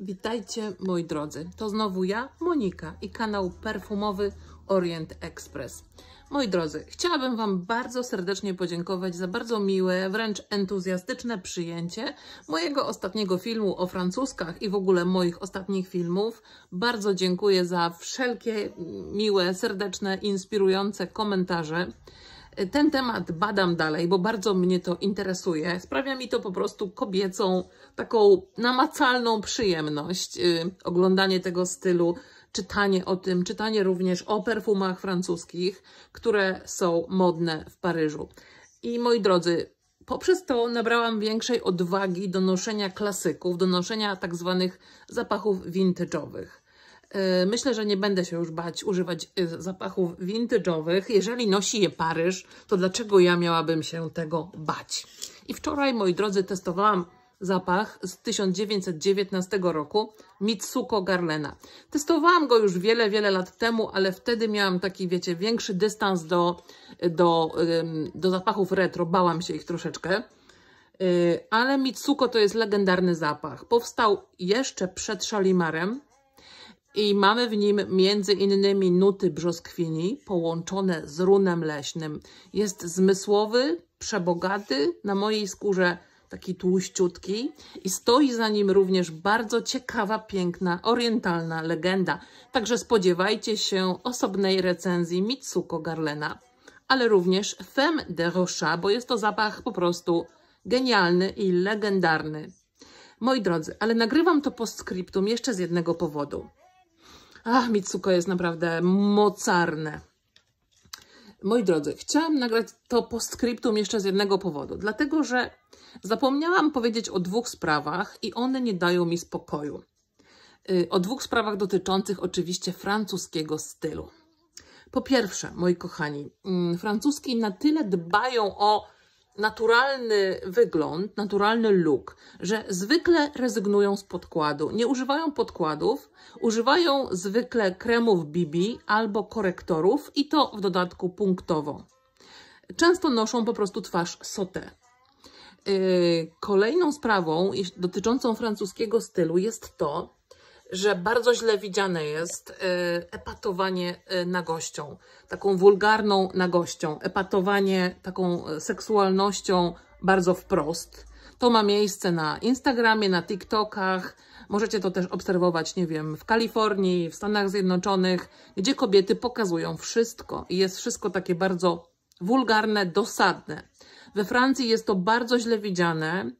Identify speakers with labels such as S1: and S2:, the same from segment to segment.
S1: Witajcie moi drodzy, to znowu ja, Monika i kanał perfumowy Orient Express. Moi drodzy, chciałabym Wam bardzo serdecznie podziękować za bardzo miłe, wręcz entuzjastyczne przyjęcie mojego ostatniego filmu o francuskach i w ogóle moich ostatnich filmów. Bardzo dziękuję za wszelkie miłe, serdeczne, inspirujące komentarze. Ten temat badam dalej, bo bardzo mnie to interesuje. Sprawia mi to po prostu kobiecą, taką namacalną przyjemność y, oglądanie tego stylu, czytanie o tym, czytanie również o perfumach francuskich, które są modne w Paryżu. I moi drodzy, poprzez to nabrałam większej odwagi do noszenia klasyków, do noszenia tak zwanych zapachów vintage'owych. Y, myślę, że nie będę się już bać używać y, zapachów vintage'owych. Jeżeli nosi je Paryż, to dlaczego ja miałabym się tego bać? I wczoraj, moi drodzy, testowałam zapach z 1919 roku Mitsuko Garlena. Testowałam go już wiele, wiele lat temu, ale wtedy miałam taki, wiecie, większy dystans do, do, do zapachów retro. Bałam się ich troszeczkę y, ale Mitsuko to jest legendarny zapach. Powstał jeszcze przed Szalimarem, i mamy w nim między innymi nuty brzoskwini połączone z runem leśnym. Jest zmysłowy, przebogaty, na mojej skórze taki tłuściutki i stoi za nim również bardzo ciekawa, piękna, orientalna legenda. Także spodziewajcie się osobnej recenzji Mitsuko Garlena, ale również Femme de Rocha, bo jest to zapach po prostu genialny i legendarny. Moi drodzy, ale nagrywam to postscriptum jeszcze z jednego powodu. Ach, Mitsuko jest naprawdę mocarne. Moi drodzy, chciałam nagrać to postscriptum jeszcze z jednego powodu. Dlatego, że zapomniałam powiedzieć o dwóch sprawach i one nie dają mi spokoju. Y, o dwóch sprawach dotyczących oczywiście francuskiego stylu. Po pierwsze, moi kochani, mm, Francuski na tyle dbają o naturalny wygląd, naturalny look, że zwykle rezygnują z podkładu. Nie używają podkładów, używają zwykle kremów BB albo korektorów i to w dodatku punktowo. Często noszą po prostu twarz sauté. Yy, kolejną sprawą dotyczącą francuskiego stylu jest to, że bardzo źle widziane jest y, epatowanie y, nagością, taką wulgarną nagością, epatowanie taką y, seksualnością bardzo wprost. To ma miejsce na Instagramie, na TikTokach. Możecie to też obserwować, nie wiem, w Kalifornii, w Stanach Zjednoczonych, gdzie kobiety pokazują wszystko i jest wszystko takie bardzo wulgarne, dosadne. We Francji jest to bardzo źle widziane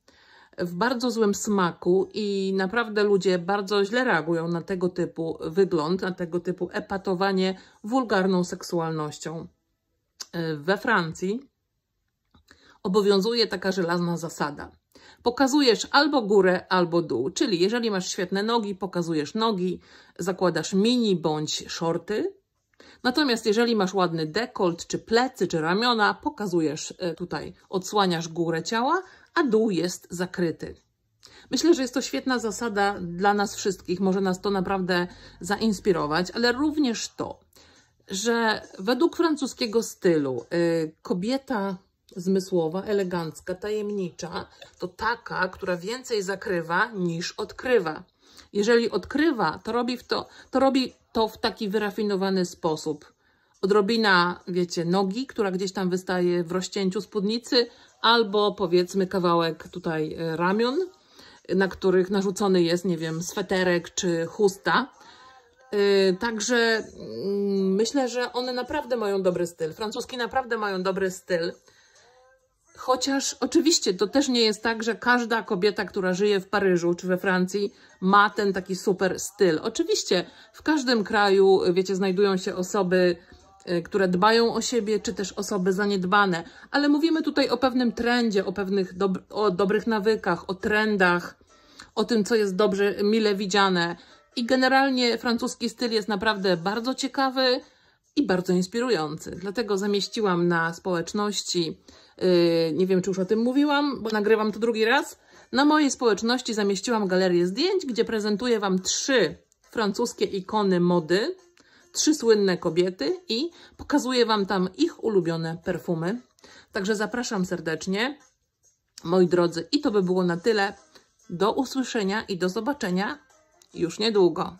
S1: w bardzo złym smaku i naprawdę ludzie bardzo źle reagują na tego typu wygląd, na tego typu epatowanie wulgarną seksualnością. E, we Francji obowiązuje taka żelazna zasada. Pokazujesz albo górę, albo dół, czyli jeżeli masz świetne nogi, pokazujesz nogi, zakładasz mini bądź shorty, Natomiast jeżeli masz ładny dekolt, czy plecy, czy ramiona, pokazujesz e, tutaj, odsłaniasz górę ciała, a dół jest zakryty. Myślę, że jest to świetna zasada dla nas wszystkich, może nas to naprawdę zainspirować, ale również to, że według francuskiego stylu y, kobieta zmysłowa, elegancka, tajemnicza to taka, która więcej zakrywa niż odkrywa. Jeżeli odkrywa, to robi, w to, to robi to w taki wyrafinowany sposób, odrobina, wiecie, nogi, która gdzieś tam wystaje w rozcięciu spódnicy, albo powiedzmy kawałek tutaj e, ramion, na których narzucony jest, nie wiem, sweterek czy chusta. E, także mm, myślę, że one naprawdę mają dobry styl. Francuski naprawdę mają dobry styl. Chociaż oczywiście to też nie jest tak, że każda kobieta, która żyje w Paryżu czy we Francji ma ten taki super styl. Oczywiście w każdym kraju, wiecie, znajdują się osoby, Y, które dbają o siebie, czy też osoby zaniedbane. Ale mówimy tutaj o pewnym trendzie, o pewnych dob o dobrych nawykach, o trendach, o tym, co jest dobrze, mile widziane. I generalnie francuski styl jest naprawdę bardzo ciekawy i bardzo inspirujący. Dlatego zamieściłam na społeczności, yy, nie wiem czy już o tym mówiłam, bo nagrywam to drugi raz, na mojej społeczności zamieściłam galerię zdjęć, gdzie prezentuję Wam trzy francuskie ikony mody, trzy słynne kobiety i pokazuję Wam tam ich ulubione perfumy. Także zapraszam serdecznie, moi drodzy. I to by było na tyle. Do usłyszenia i do zobaczenia już niedługo.